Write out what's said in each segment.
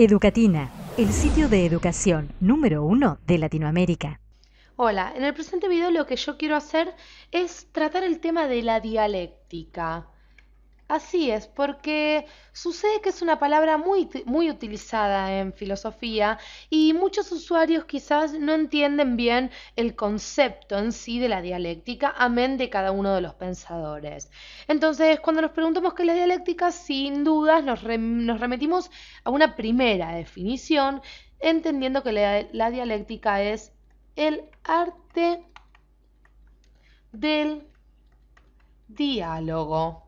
Educatina, el sitio de educación número uno de Latinoamérica. Hola, en el presente video lo que yo quiero hacer es tratar el tema de la dialéctica. Así es, porque sucede que es una palabra muy, muy utilizada en filosofía y muchos usuarios quizás no entienden bien el concepto en sí de la dialéctica, amén de cada uno de los pensadores. Entonces, cuando nos preguntamos qué es la dialéctica, sin dudas nos, remitimos remetimos a una primera definición, entendiendo que la dialéctica es el arte del diálogo.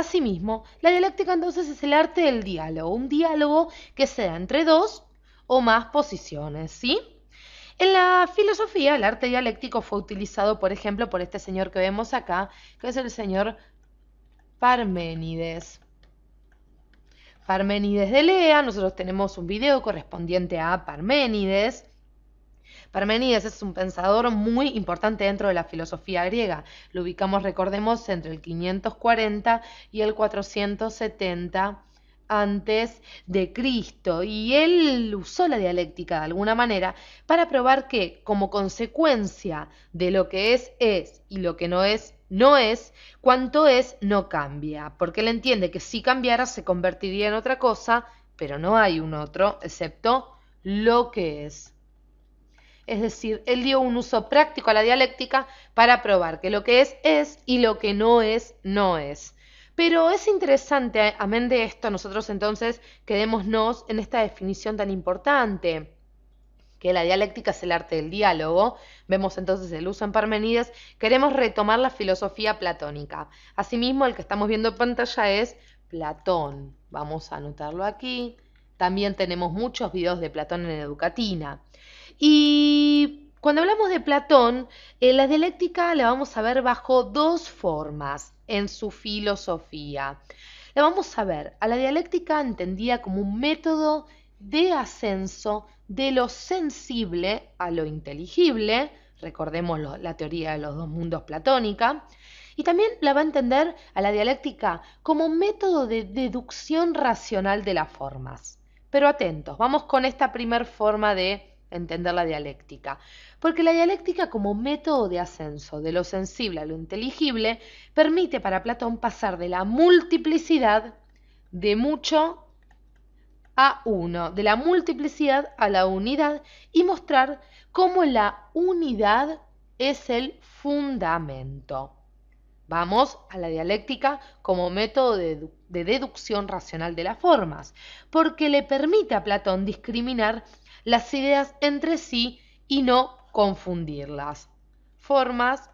Asimismo, la dialéctica entonces es el arte del diálogo, un diálogo que se da entre dos o más posiciones, ¿sí? En la filosofía, el arte dialéctico fue utilizado, por ejemplo, por este señor que vemos acá, que es el señor Parménides. Parménides de Lea, nosotros tenemos un video correspondiente a Parménides. Parmenides es un pensador muy importante dentro de la filosofía griega. Lo ubicamos, recordemos, entre el 540 y el 470 antes de Cristo y él usó la dialéctica de alguna manera para probar que como consecuencia de lo que es es y lo que no es no es, cuanto es no cambia, porque él entiende que si cambiara se convertiría en otra cosa, pero no hay un otro excepto lo que es. Es decir, él dio un uso práctico a la dialéctica para probar que lo que es es y lo que no es no es. Pero es interesante, amén de esto, nosotros entonces quedémonos en esta definición tan importante que la dialéctica es el arte del diálogo, vemos entonces el uso en Parmenides, queremos retomar la filosofía platónica. Asimismo, el que estamos viendo en pantalla es Platón. Vamos a anotarlo aquí. También tenemos muchos videos de Platón en Educatina. Y cuando hablamos de Platón, eh, la dialéctica la vamos a ver bajo dos formas en su filosofía. La vamos a ver a la dialéctica entendida como un método de ascenso de lo sensible a lo inteligible, recordemos la teoría de los dos mundos platónica, y también la va a entender a la dialéctica como un método de deducción racional de las formas. Pero atentos, vamos con esta primer forma de entender la dialéctica. Porque la dialéctica como método de ascenso de lo sensible a lo inteligible permite para Platón pasar de la multiplicidad de mucho a uno, de la multiplicidad a la unidad y mostrar cómo la unidad es el fundamento. Vamos a la dialéctica como método de, deducción racional de las formas, porque le permite a Platón discriminar las ideas entre sí y no confundirlas. Formas,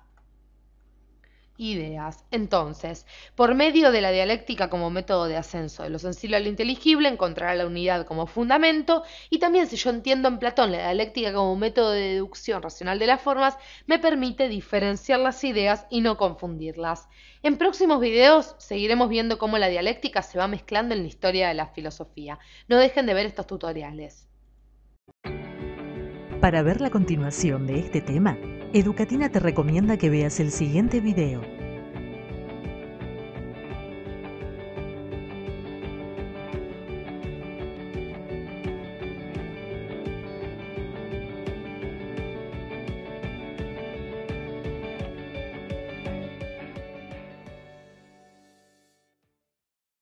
ideas. Entonces, por medio de la dialéctica como método de ascenso de lo sencillo al inteligible, encontrará la unidad como fundamento y también si yo entiendo en Platón la dialéctica como método de deducción racional de las formas, me permite diferenciar las ideas y no confundirlas. En próximos videos seguiremos viendo cómo la dialéctica se va mezclando en la historia de la filosofía. No dejen de ver estos tutoriales. Para ver la continuación de este tema, Educatina te recomienda que veas el siguiente video.